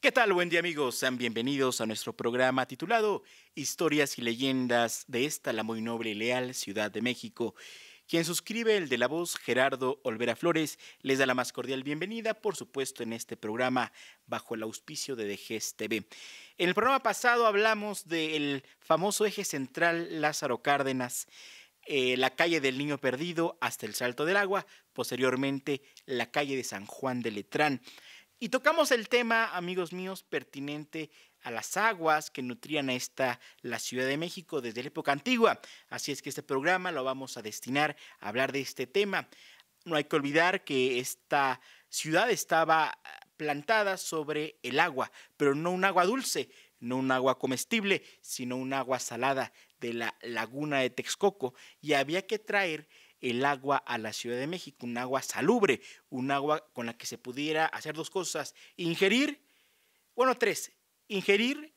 ¿Qué tal? Buen día amigos, sean bienvenidos a nuestro programa titulado Historias y leyendas de esta la muy noble y leal Ciudad de México. Quien suscribe el de la voz, Gerardo Olvera Flores, les da la más cordial bienvenida, por supuesto, en este programa bajo el auspicio de DGES TV. En el programa pasado hablamos del famoso eje central Lázaro Cárdenas, eh, la calle del Niño Perdido hasta el Salto del Agua, posteriormente la calle de San Juan de Letrán. Y tocamos el tema, amigos míos, pertinente a las aguas que nutrían a esta la Ciudad de México desde la época antigua. Así es que este programa lo vamos a destinar a hablar de este tema. No hay que olvidar que esta ciudad estaba ah, plantada sobre el agua, pero no un agua dulce, no un agua comestible, sino un agua salada de la laguna de Texcoco, y había que traer el agua a la Ciudad de México, un agua salubre, un agua con la que se pudiera hacer dos cosas, ingerir, bueno, tres, ingerir,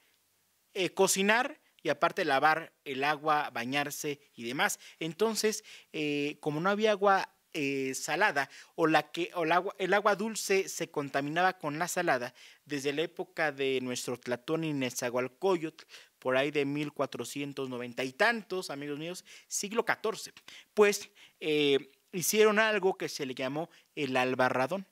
eh, cocinar y aparte lavar el agua, bañarse y demás. Entonces, eh, como no había agua eh, salada o, la que, o el, agua, el agua dulce se contaminaba con la salada desde la época de nuestro Tlatón y Nezahualcóyotl, por ahí de 1490 y tantos, amigos míos, siglo XIV. Pues eh, hicieron algo que se le llamó el albarradón,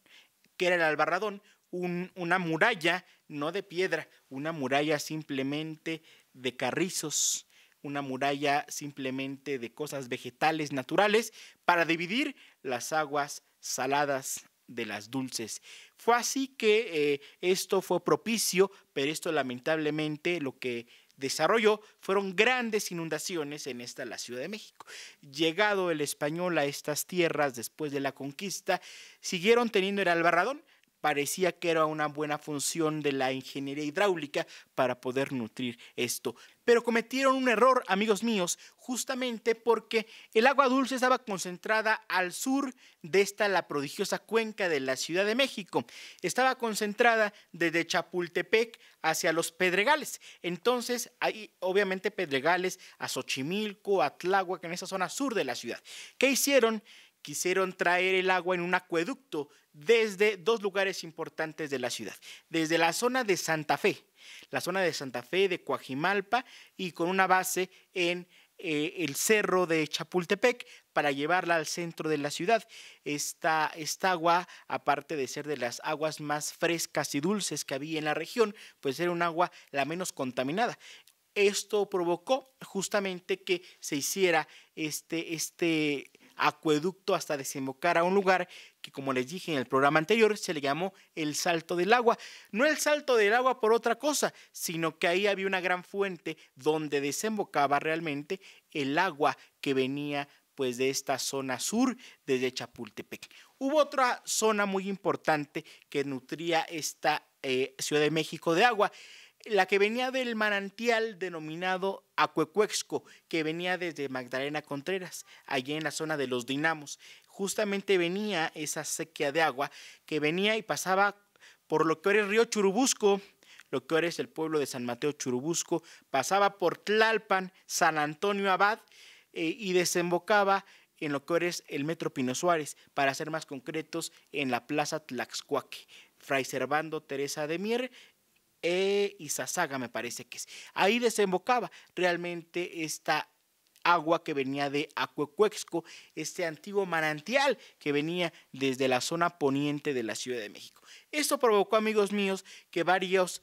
que era el albarradón, una muralla, no de piedra, una muralla simplemente de carrizos una muralla simplemente de cosas vegetales naturales para dividir las aguas saladas de las dulces. Fue así que eh, esto fue propicio, pero esto lamentablemente lo que desarrolló fueron grandes inundaciones en esta la Ciudad de México. Llegado el español a estas tierras después de la conquista, siguieron teniendo el albarradón, parecía que era una buena función de la ingeniería hidráulica para poder nutrir esto. Pero cometieron un error, amigos míos, justamente porque el agua dulce estaba concentrada al sur de esta la prodigiosa cuenca de la Ciudad de México. Estaba concentrada desde Chapultepec hacia los Pedregales. Entonces, hay obviamente Pedregales a Xochimilco, a Tláhuac, en esa zona sur de la ciudad. ¿Qué hicieron? quisieron traer el agua en un acueducto desde dos lugares importantes de la ciudad, desde la zona de Santa Fe, la zona de Santa Fe de Coajimalpa y con una base en eh, el cerro de Chapultepec para llevarla al centro de la ciudad. Esta, esta, agua, aparte de ser de las aguas más frescas y dulces que había en la región, pues era un agua la menos contaminada. Esto provocó justamente que se hiciera este, este acueducto hasta desembocar a un lugar que, como les dije en el programa anterior, se le llamó el Salto del Agua. No el Salto del Agua por otra cosa, sino que ahí había una gran fuente donde desembocaba realmente el agua que venía pues de esta zona sur desde Chapultepec. Hubo otra zona muy importante que nutría esta eh, Ciudad de México de agua la que venía del manantial denominado Acuecuexco, que venía desde Magdalena Contreras, allí en la zona de los Dinamos. Justamente venía esa sequía de agua que venía y pasaba por lo que ahora es río Churubusco, lo que ahora es el pueblo de San Mateo Churubusco, pasaba por Tlalpan, San Antonio Abad eh, y desembocaba en lo que ahora es el Metro Pino Suárez, para ser más concretos, en la Plaza Tlaxcuaque. Fray Servando Teresa de Mier e eh, Zazaga me parece que es. Ahí desembocaba realmente esta agua que venía de Acuecuexco, este antiguo manantial que venía desde la zona poniente de la Ciudad de México. Esto provocó, amigos míos, que varias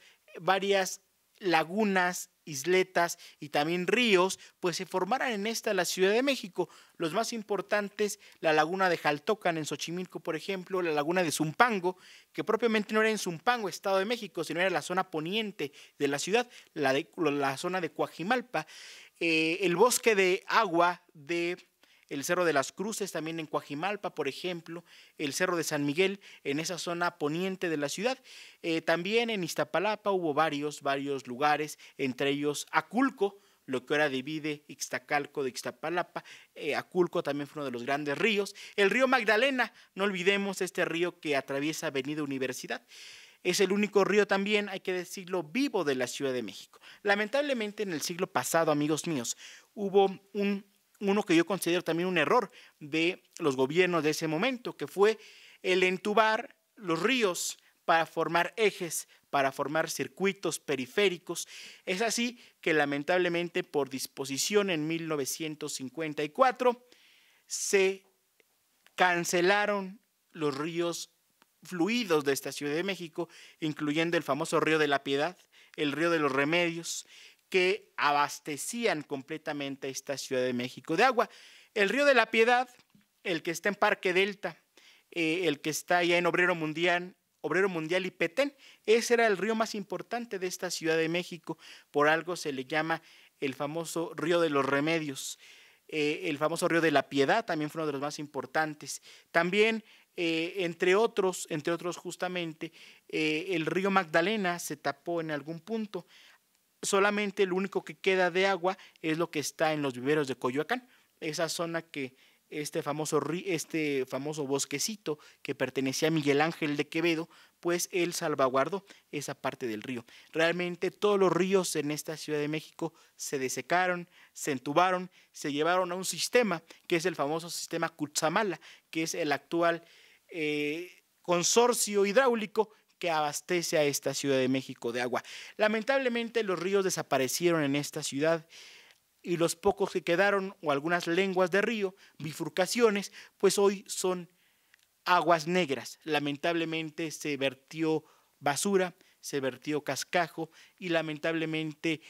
lagunas isletas y también ríos, pues se formaran en esta la Ciudad de México. Los más importantes, la laguna de Jaltocan en Xochimilco, por ejemplo, la laguna de Zumpango, que propiamente no era en Zumpango, Estado de México, sino era la zona poniente de la ciudad, la, zona de Coajimalpa, eh, el bosque de agua de el Cerro de las Cruces también en Coajimalpa, por ejemplo, el Cerro de San Miguel en esa zona poniente de la ciudad. Eh, también en Iztapalapa hubo varios, varios lugares, entre ellos Aculco, lo que ahora divide Ixtacalco de Ixtapalapa. Eh, Aculco también fue uno de los grandes ríos. El río Magdalena, no olvidemos este río que atraviesa Avenida Universidad. Es el único río también, hay que decirlo, vivo de la Ciudad de México. Lamentablemente en el siglo pasado, amigos míos, hubo un uno que yo considero también un error de los gobiernos de ese momento, que fue el entubar los ríos para formar ejes, para formar circuitos periféricos. Es así que lamentablemente por disposición en 1954 se cancelaron los ríos fluidos de esta Ciudad de México, incluyendo el famoso río de la Piedad, el río de los Remedios, que abastecían completamente a esta Ciudad de México de agua. El río de la Piedad, el que está en Parque Delta, eh, el que está allá en Obrero Mundial, y Petén, ese era el río más importante de esta Ciudad de México. Por algo se le llama el famoso río de los remedios. Eh, el famoso río de la Piedad también fue uno de los más importantes. También eh, entre otros, entre otros justamente, el río Magdalena se tapó en algún punto solamente lo único que queda de agua es lo que está en los viveros de Coyoacán, esa zona que este famoso, este famoso bosquecito que pertenecía a Miguel Ángel de Quevedo, pues él salvaguardó esa parte del río. Realmente todos los ríos en esta Ciudad de México se desecaron, se entubaron, se llevaron a un sistema que es el famoso sistema Cutzamala, que es el actual eh, consorcio hidráulico que abastece a esta Ciudad de México de agua. Lamentablemente los ríos desaparecieron en esta ciudad y los pocos que quedaron o algunas lenguas de río, bifurcaciones, pues hoy son aguas negras. Lamentablemente se vertió basura, se vertió cascajo y lamentablemente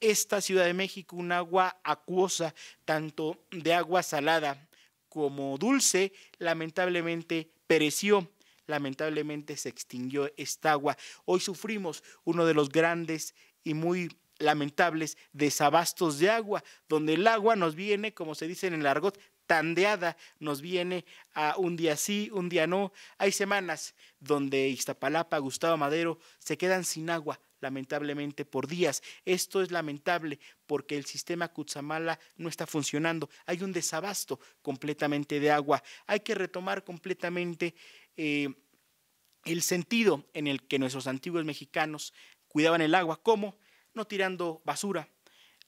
esta Ciudad de México, un agua acuosa, tanto de agua salada como dulce, lamentablemente pereció lamentablemente se extinguió esta agua. Hoy sufrimos uno de los grandes y muy lamentables desabastos de agua, donde el agua nos viene, como se dice en el argot, tandeada, nos viene a un día sí, un día no. Hay semanas donde Iztapalapa, Gustavo Madero se quedan sin agua, lamentablemente por días. Esto es lamentable porque el sistema Kutsamala no está funcionando. Hay un desabasto completamente de agua. Hay que retomar completamente eh, el sentido en el que nuestros antiguos mexicanos cuidaban el agua, como no tirando basura,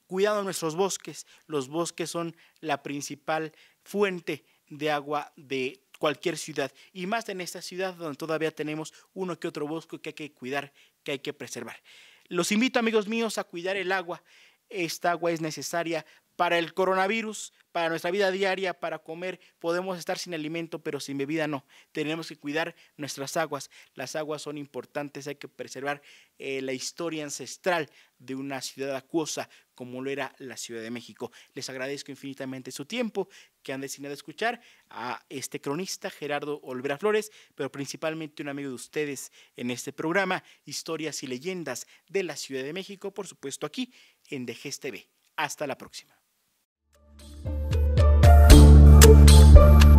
cuidando nuestros bosques. Los bosques son la principal fuente de agua de cualquier ciudad, y más en esta ciudad donde todavía tenemos uno que otro bosque que hay que cuidar, que hay que preservar. Los invito, amigos míos, a cuidar el agua. Esta agua es necesaria para el coronavirus, para nuestra vida diaria, para comer. Podemos estar sin alimento, pero sin bebida no. Tenemos que cuidar nuestras aguas. Las aguas son importantes, hay que preservar eh, la historia ancestral de una ciudad acuosa como lo era la Ciudad de México. Les agradezco infinitamente su tiempo que han destinado a escuchar a este cronista Gerardo Olvera Flores, pero principalmente un amigo de ustedes en este programa, Historias y Leyendas de la Ciudad de México, por supuesto aquí en DGSTV. TV. Hasta la próxima. Thank you.